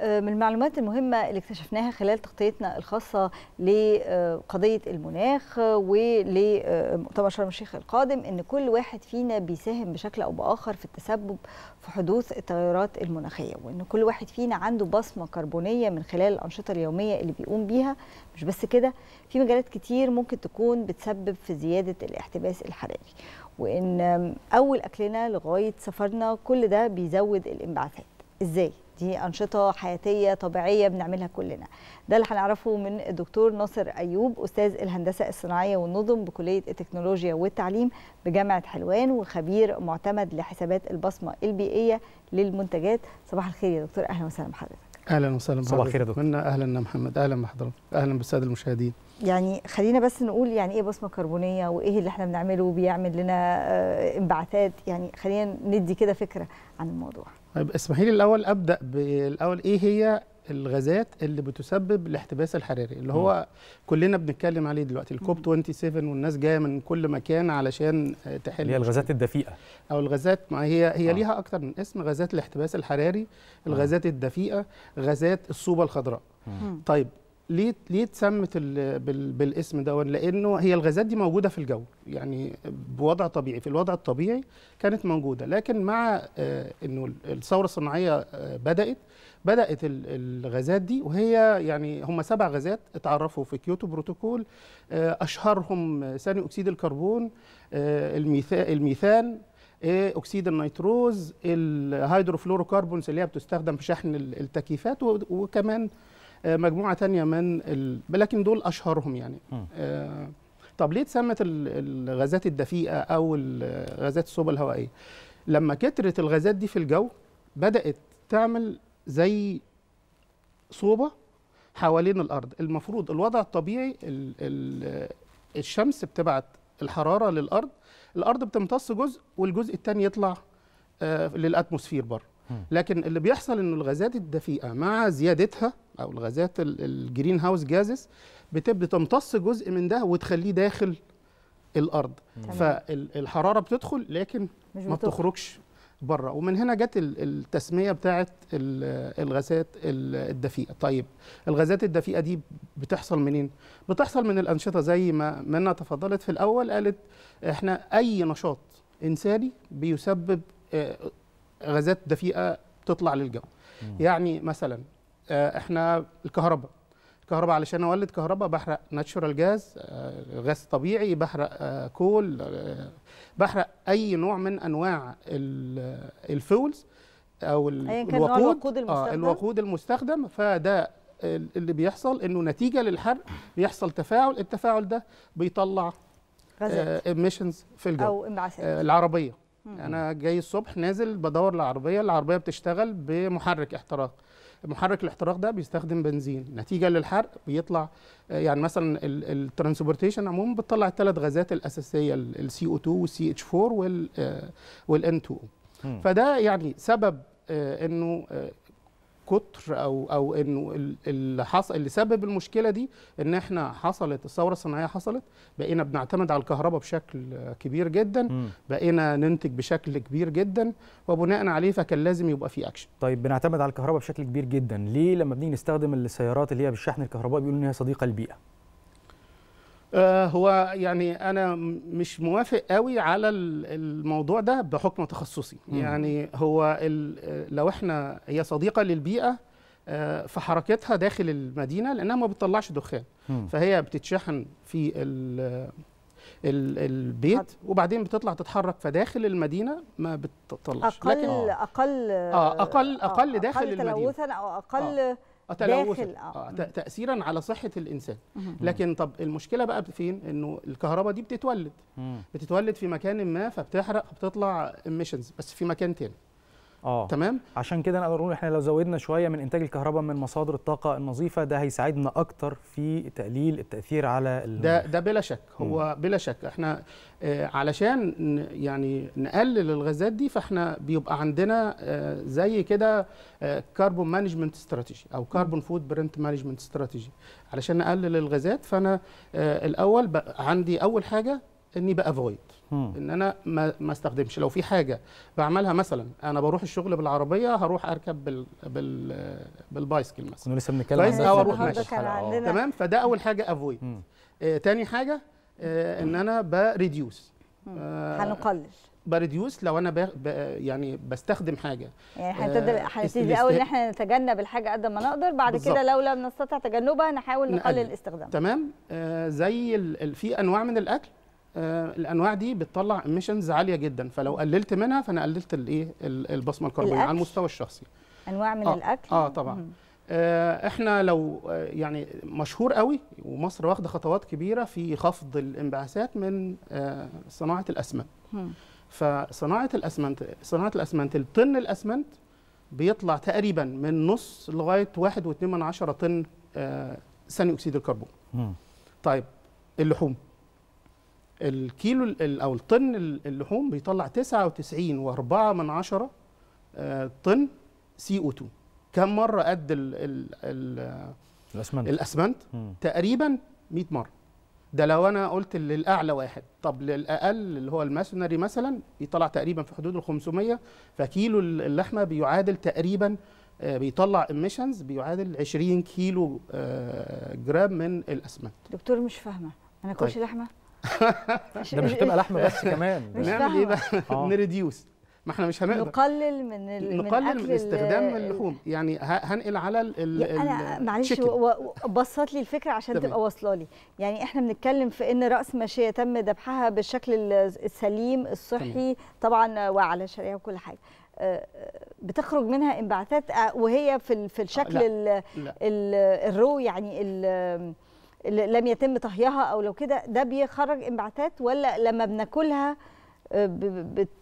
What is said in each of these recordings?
آه، من المعلومات المهمة اللي اكتشفناها خلال تغطيتنا الخاصة لقضية المناخ ولمؤتمر شرم الشيخ القادم إن كل واحد فينا بيساهم بشكل أو بآخر في التسبب في حدوث التغيرات المناخية وإن كل واحد فينا عنده بصمة كربونية من خلال الأنشطة اليومية اللي بيقوم بيها مش بس كده في مجالات كتير ممكن تكون بتسبب في زيادة الاحتباس الحراري وإن أول أكلنا لغاية سفرنا كل ده بيزود الانبعاثات إزاي؟ دي أنشطة حياتية طبيعية بنعملها كلنا ده اللي هنعرفه من الدكتور ناصر أيوب أستاذ الهندسة الصناعية والنظم بكلية التكنولوجيا والتعليم بجامعة حلوان وخبير معتمد لحسابات البصمة البيئية للمنتجات صباح الخير يا دكتور أهلا وسهلا بحضرتك اهلا وسهلا صباح الخير يا دكتور منا اهلا محمد اهلا بحضرتك اهلا بالساده المشاهدين يعني خلينا بس نقول يعني ايه بصمه كربونيه وايه اللي احنا بنعمله بيعمل لنا آه، انبعاثات يعني خلينا ندي كده فكره عن الموضوع طيب اسمحي لي الاول ابدا بالاول ايه هي الغازات اللي بتسبب الاحتباس الحراري اللي هو كلنا بنتكلم عليه دلوقتي الكوب 27 والناس جايه من كل مكان علشان آه، تحل اللي هي الغازات الدفيئه او الغازات ما هي هي آه. ليها اكتر من اسم غازات الاحتباس الحراري آه. الغازات آه. الدفيئه غازات الصوبه الخضراء طيب ليه ليه اتسمت بالاسم ده لانه هي الغازات دي موجوده في الجو يعني بوضع طبيعي في الوضع الطبيعي كانت موجوده لكن مع آه، انه الثوره الصناعيه آه، بدات بدات الغازات دي وهي يعني هم سبع غازات اتعرفوا في كيوتو بروتوكول آه، اشهرهم ثاني اكسيد الكربون الميثان اكسيد النيتروز الهيدروفلوروكربونز اللي هي بتستخدم في شحن التكييفات وكمان آه، مجموعه تانية من ال... لكن دول اشهرهم يعني آه، طب ليه اتسمت الغازات الدفيئه او غازات الصوبه الهوائيه لما كترت الغازات دي في الجو بدات تعمل زي صوبه حوالين الارض المفروض الوضع الطبيعي ال ال الشمس بتبعت الحراره للارض الارض بتمتص جزء والجزء الثاني يطلع آه، للاتموسفير بره لكن اللي بيحصل انه الغازات الدفيئه مع زيادتها او الغازات الجرين هاوس جازز بتبدا تمتص جزء من ده وتخليه داخل الارض مم. فالحراره بتدخل لكن ما بتخرجش بره ومن هنا جت التسميه بتاعه الغازات الدفيئه طيب الغازات الدفيئه دي بتحصل منين بتحصل من الانشطه زي ما منا تفضلت في الاول قالت احنا اي نشاط انساني بيسبب آه، غازات دفيئه تطلع للجو مم. يعني مثلا آه، احنا الكهرباء الكهرباء علشان اولد كهرباء بحرق ناتشورال آه، جاز غاز طبيعي بحرق آه، كول بحرق اي نوع من انواع الفولز او الوقود الوقود المستخدم, الوقود المستخدم فده اللي بيحصل انه نتيجه للحرق بيحصل تفاعل التفاعل ده بيطلع ايميشنز في الجو او انبعاثات العربيه مم. انا جاي الصبح نازل بدور العربيه العربيه بتشتغل بمحرك احتراق محرك الاحتراق ده بيستخدم بنزين نتيجه للحرق بيطلع آه، يعني مثلا الترانسبورتيشن عموما بتطلع الثلاث غازات الاساسيه السي او 2 والسي اتش 4 والان 2 فده يعني سبب آه، انه آه، كتر او او انه اللي حصل اللي سبب المشكله دي ان احنا حصلت الثوره الصناعيه حصلت بقينا بنعتمد على الكهرباء بشكل كبير جدا م. بقينا ننتج بشكل كبير جدا وبناء عليه فكان لازم يبقى في اكشن طيب بنعتمد على الكهرباء بشكل كبير جدا ليه لما بنيجي نستخدم السيارات اللي هي بالشحن الكهربائي بيقولوا ان هي صديقه للبيئه آه، هو يعني انا مش موافق قوي على الموضوع ده بحكم تخصصي مم. يعني هو آه، لو احنا هي صديقه للبيئه آه، في حركتها داخل المدينه لانها ما بتطلعش دخان مم. فهي بتتشحن في البيت وبعدين بتطلع تتحرك فداخل المدينه ما بتطلعش اقل لكن اقل اه اقل اقل أقل داخل أقل المدينه تلوثا او اقل آه داخل آه. آه، تاثيرا على صحه الانسان لكن طب المشكله بقى فين انه الكهرباء دي بتتولد بتتولد في مكان ما فبتحرق فبتطلع ايميشنز بس في مكان تاني اه تمام عشان كده نقدر نقول احنا لو زودنا شويه من انتاج الكهرباء من مصادر الطاقه النظيفه ده هيساعدنا اكتر في تقليل التاثير على ده ده بلا شك هو مم. بلا شك احنا آه علشان يعني نقلل الغازات دي فاحنا بيبقى عندنا آه زي كده كربون مانجمنت استراتيجي او كربون فود برنت مانجمنت استراتيجي علشان نقلل الغازات فانا آه الاول عندي اول حاجه اني بافويد ان انا ما, ما استخدمش لو في حاجه بعملها مثلا انا بروح الشغل بالعربيه هروح اركب بال بال بالبايسكل مثلا كنا لسه بنتكلم عن ده اروح تمام فده اول حاجه افويد آه تاني حاجه آه ان انا بريديوس آه هنقلل بريديوس لو انا بأ يعني بستخدم حاجه يعني هنبتدي آه هنبتدي الاول ان احنا نتجنب الحاجه قد ما نقدر بعد كده لو لم نستطع تجنبها نحاول نقلل الاستخدام تمام آه زي في انواع من الاكل آه، الانواع دي بتطلع ايميشنز عاليه جدا فلو قللت منها فانا قللت الايه البصمه الكربونيه على المستوى الشخصي انواع من آه الاكل اه طبعا آه احنا لو آه، يعني مشهور قوي ومصر واخده خطوات كبيره في خفض الانبعاثات من آه، صناعه الاسمنت فصناعه الاسمنت صناعه الاسمنت الطن الاسمنت بيطلع تقريبا من نص لغايه 1.2 طن ثاني اكسيد الكربون طيب اللحوم الكيلو او الطن اللحوم بيطلع 99.4 آه، طن سي او 2 كم مره قد ال ال ال الاسمنت الاسمنت مم. تقريبا 100 مره ده لو انا قلت للاعلى واحد طب للاقل اللي هو الماسونري مثلا بيطلع تقريبا في حدود ال 500 فكيلو اللحمه بيعادل تقريبا آه، بيطلع ايميشنز بيعادل 20 كيلو آه، جرام من الاسمنت دكتور مش فاهمه انا كلش طيب. لحمه ده مش هتبقى لحمه بس كمان نعمل ايه بقى؟ آه. نريديوس ما احنا مش هنقدر نقلل من ال... نقلل من, استخدام اللحوم يعني هنقل على ال... ال... يعني انا معلش بسط لي الفكره عشان تبقى واصله لي يعني احنا بنتكلم في ان راس ماشيه تم ذبحها بالشكل السليم الصحي طبعا وعلى شريعه وكل حاجه آه، بتخرج منها انبعاثات آه، وهي في في الشكل لا. ال... لا. ال... الرو يعني ال... لم يتم طهيها او لو كده ده بيخرج انبعاثات ولا لما بناكلها آه،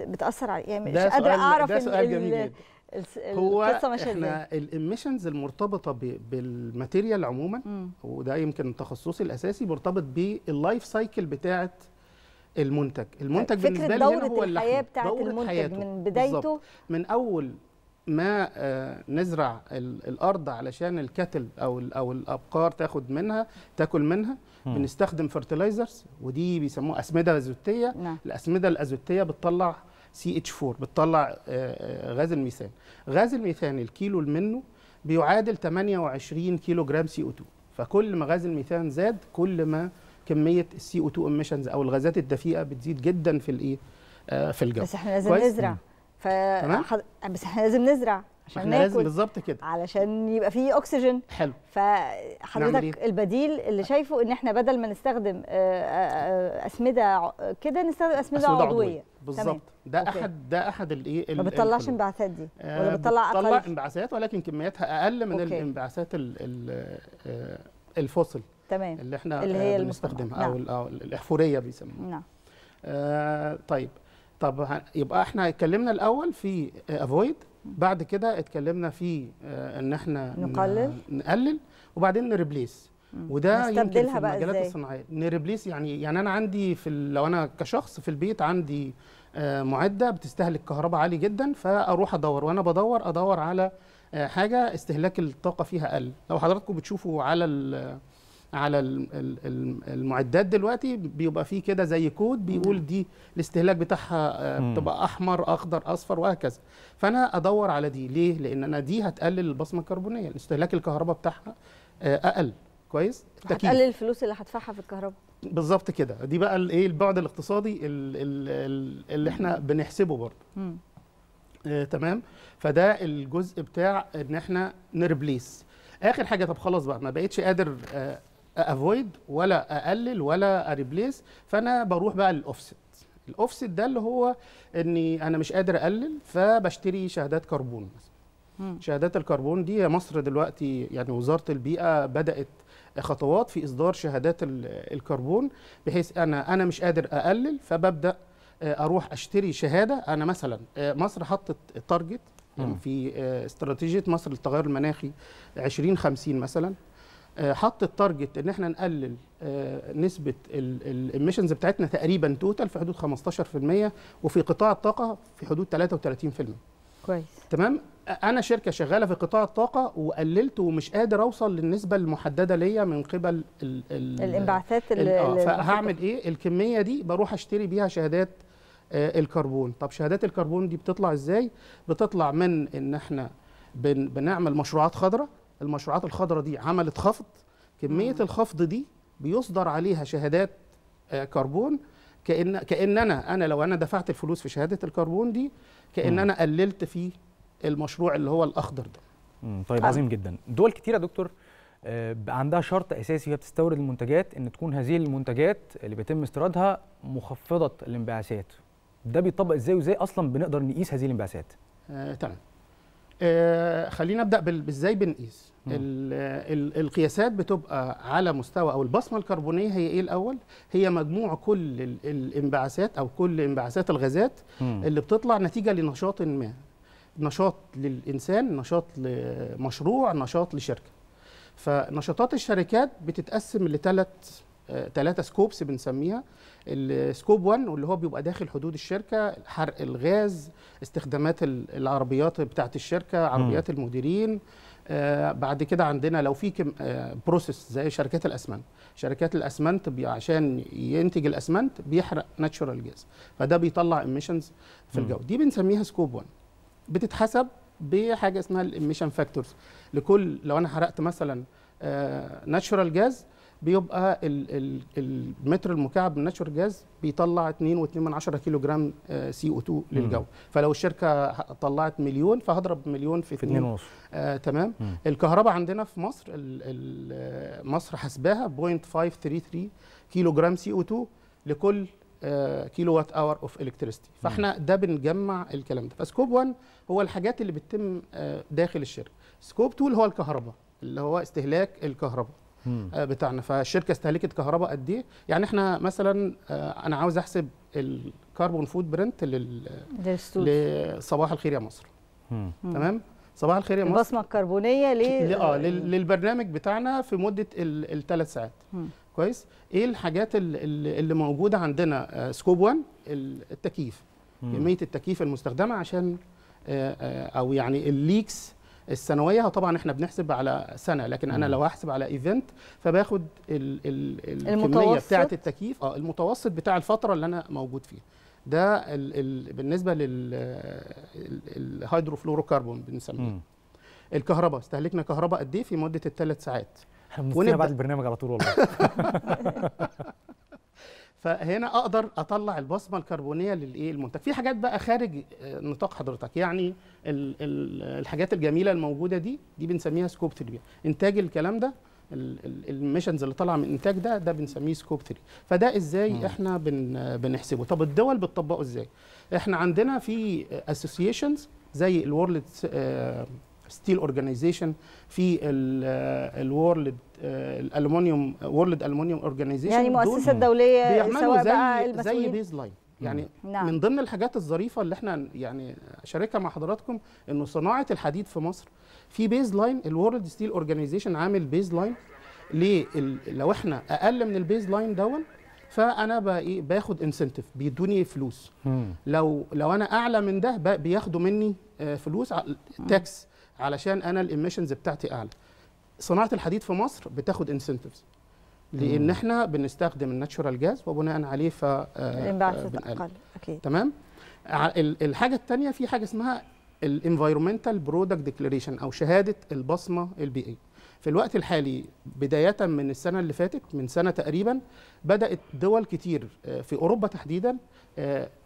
بتاثر على يعني مش قادره اعرف ده سؤال جميل جدا هو احنا الاميشنز المرتبطه بالماتيريال عموما م. وده يمكن تخصصي الاساسي مرتبط باللايف سايكل بتاعه المنتج المنتج بالنسبه لي هو دورة الحياه بتاعه المنتج حياته. من بدايته بالزبط. من اول ما آه، نزرع الارض علشان الكتل او او الابقار تاخد منها تاكل منها م. بنستخدم فرتلايزرز ودي بيسموها اسمده ازوتيه نعم. الاسمده الازوتيه بتطلع سي اتش 4 بتطلع آه، آه، غاز الميثان غاز الميثان الكيلو منه بيعادل 28 كيلو جرام سي او 2 فكل ما غاز الميثان زاد كل ما كميه السي او 2 ايميشنز او الغازات الدفيئه بتزيد جدا في الايه في الجو بس احنا لازم نزرع ف بس احنا لازم نزرع عشان احنا لازم بالظبط كده علشان يبقى فيه اكسجين حلو فحضرتك إيه؟ البديل اللي شايفه ان احنا بدل ما نستخدم آه، آه، آه، اسمده كده نستخدم اسمده, أسمدة عضويه, بالظبط ده أوكي. احد ده احد الايه ما بتطلعش انبعاثات دي ولا بتطلع اقل بتطلع انبعاثات ولكن كمياتها اقل من أوكي. الانبعاثات الفوصل تمام اللي احنا اللي هي بنستخدمها نعم. او الاحفوريه بيسموها نعم آه طيب طب يبقى احنا اتكلمنا الاول في افويد آه، بعد كده اتكلمنا في آه، ان احنا نقلل نقلل وبعدين نريبليس وده يمكن في المجالات الصناعيه نريبليس يعني يعني انا عندي في لو انا كشخص في البيت عندي آه، معده بتستهلك كهرباء عالي جدا فاروح ادور وانا بدور ادور على حاجه استهلاك الطاقه فيها اقل لو حضراتكم بتشوفوا على على المعدات دلوقتي بيبقى فيه كده زي كود بيقول دي الاستهلاك بتاعها بتبقى آه، احمر اخضر اصفر وهكذا فانا ادور على دي ليه لان انا دي هتقلل البصمه الكربونيه استهلاك الكهرباء بتاعها آه، اقل كويس التكييف هتقلل الفلوس اللي هدفعها في الكهرباء بالظبط كده دي بقى الايه البعد الاقتصادي اللي احنا بنحسبه برضه آه تمام فده الجزء بتاع ان احنا نربليس اخر حاجه طب خلاص بقى ما بقتش قادر آه افويد ولا اقلل ولا اريبليس فانا بروح بقى للاوفست الاوفست ده اللي هو اني انا مش قادر اقلل فبشتري شهادات كربون مثلا شهادات الكربون دي مصر دلوقتي يعني وزاره البيئه بدات خطوات في اصدار شهادات الكربون بحيث انا انا مش قادر اقلل فببدا آه، اروح اشتري شهاده انا مثلا آه، مصر حطت تارجت في آه، استراتيجيه مصر للتغير المناخي 2050 مثلا آه، حط التارجت ان احنا نقلل آه، نسبه الاميشنز بتاعتنا تقريبا توتال في حدود 15% وفي قطاع الطاقه في حدود 33% كويس تمام انا شركه شغاله في قطاع الطاقه وقللت ومش قادر اوصل للنسبه المحدده ليا من قبل الـ الـ الانبعاثات ال آه، فهعمل ايه الكميه دي بروح اشتري بيها شهادات الكربون طب شهادات الكربون دي بتطلع ازاي بتطلع من ان احنا بنعمل مشروعات خضراء المشروعات الخضراء دي عملت خفض كميه الخفض دي بيصدر عليها شهادات آه، كربون كان كأن انا أنا لو انا دفعت الفلوس في شهاده الكربون دي كان انا قللت في المشروع اللي هو الاخضر ده طيب عظيم جدا دول كتيره دكتور آه، عندها شرط اساسي وهي بتستورد المنتجات ان تكون هذه المنتجات اللي بيتم استيرادها مخفضه الانبعاثات ده بيطبق ازاي وازاي اصلا بنقدر نقيس هذه الانبعاثات آه، تمام آه، خلينا ابدا بازاي بنقيس القياسات بتبقى على مستوى او البصمه الكربونيه هي ايه الاول هي مجموع كل الانبعاثات او كل انبعاثات الغازات مم. اللي بتطلع نتيجه لنشاط ما نشاط للانسان نشاط لمشروع نشاط لشركه فنشاطات الشركات بتتقسم لثلاث ثلاثة سكوبس بنسميها السكوب 1 واللي هو بيبقى داخل حدود الشركه حرق الغاز استخدامات العربيات بتاعه الشركه عربيات م. المديرين آه بعد كده عندنا لو في آه بروسيس زي شركات الاسمنت شركات الاسمنت عشان ينتج الاسمنت بيحرق ناتشورال جاز فده بيطلع ايميشنز في الجو دي بنسميها سكوب 1 بتتحسب بحاجه اسمها الايميشن فاكتورز لكل لو انا حرقت مثلا آه ناتشورال جاز بيبقى المتر المكعب من نشر جاز بيطلع 2.2 كيلو جرام آه، سي او 2 للجو فلو الشركه طلعت مليون فهضرب مليون في 2 آه تمام مم. الكهرباء عندنا في مصر مصر حسباها 0.533 كيلو جرام سي او 2 لكل كيلو وات اور اوف الكتريستي فاحنا ده بنجمع الكلام ده فسكوب 1 هو الحاجات اللي بتتم آه، داخل الشركه سكوب 2 اللي هو الكهرباء اللي هو استهلاك الكهرباء آه، بتاعنا فالشركه استهلكت كهرباء قد ايه يعني احنا مثلا آه، انا عاوز احسب الكربون فود برنت لل... لصباح الخير يا مصر تمام صباح الخير يا مصر البصمه الكربونيه ليه اه للبرنامج بتاعنا في مده الثلاث ساعات كويس ايه الحاجات اللي موجوده عندنا سكوب آه، 1 التكييف كميه التكييف المستخدمه عشان او يعني الليكس السنويه طبعا احنا بنحسب على سنه لكن انا لو هحسب على ايفنت فباخد ال ال الكميه بتاعه التكييف اه المتوسط بتاع الفتره اللي انا موجود فيها ده الـ الـ بالنسبه للهيدروفلوروكربون بنسميه الكهرباء استهلكنا كهرباء قد ايه في مده الثلاث ساعات احنا بعد البرنامج على طول والله فهنا اقدر اطلع البصمه الكربونيه للايه المنتج في حاجات بقى خارج آه، نطاق حضرتك يعني الـ الـ الحاجات الجميله الموجوده دي دي بنسميها سكوب 3 انتاج الكلام ده الميشنز اللي طالعه من الانتاج ده ده بنسميه سكوب 3 فده ازاي مم. احنا بن بنحسبه طب الدول بتطبقه ازاي احنا عندنا في اسوسيشنز زي الورلد ستيل اورجانيزيشن في الورلد آه، آه، الالومنيوم وورلد الومنيوم اورجانيزيشن يعني مؤسسه دوليه سواء زي بقى زي بيز لاين يعني نعم. من ضمن الحاجات الظريفه اللي احنا يعني شاركها مع حضراتكم انه صناعه الحديد في مصر في بيز لاين الورلد ستيل اورجانيزيشن عامل بيز لاين ليه لو احنا اقل من البيز لاين دون فانا بقى إيه، باخد انسنتيف بيدوني فلوس مم. لو لو انا اعلى من ده بياخدوا مني آه، فلوس تاكس علشان انا الاميشنز بتاعتي اعلى صناعه الحديد في مصر بتاخد انسنتفز لان احنا بنستخدم الناتشورال جاز وبناء عليه ف آه، الانبعاثات اقل آه، اكيد تمام الحاجه الثانيه في حاجه اسمها الانفايرمنتال برودكت ديكلاريشن او شهاده البصمه البيئيه في الوقت الحالي بدايه من السنه اللي فاتت من سنه تقريبا بدات دول كتير آه، في اوروبا تحديدا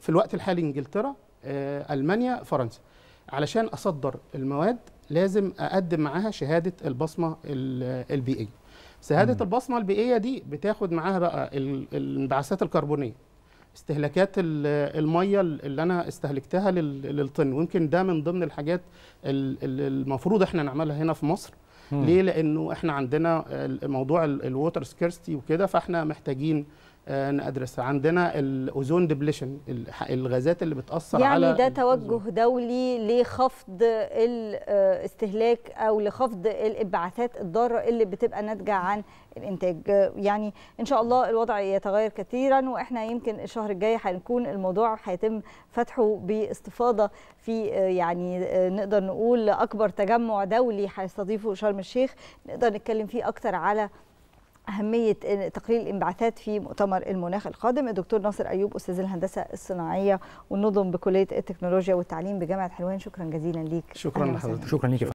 في الوقت الحالي انجلترا المانيا فرنسا علشان اصدر المواد لازم اقدم معاها شهاده البصمه البيئيه شهاده البصمه البيئيه دي بتاخد معاها بقى الانبعاثات الكربونيه استهلاكات الميه اللي انا استهلكتها للطن ويمكن ده من ضمن الحاجات المفروض احنا نعملها هنا في مصر ليه لانه احنا عندنا موضوع الووتر سكيرستي وكده فاحنا محتاجين ندرسها آه، عندنا الاوزون ديبليشن الغازات اللي بتاثر يعني على يعني ده توجه الأزون. دولي لخفض الاستهلاك آه، او لخفض الانبعاثات الضاره اللي بتبقى ناتجه عن الانتاج يعني ان شاء الله الوضع يتغير كثيرا واحنا يمكن الشهر الجاي هنكون الموضوع هيتم فتحه باستفاضه في آه، يعني نقدر نقول اكبر تجمع دولي هيستضيفه شرم الشيخ نقدر نتكلم فيه اكثر على أهمية تقليل الانبعاثات في مؤتمر المناخ القادم الدكتور ناصر أيوب أستاذ الهندسة الصناعية والنظم بكلية التكنولوجيا والتعليم بجامعة حلوان شكرا جزيلا ليك شكرا لحضرتك شكرا ليك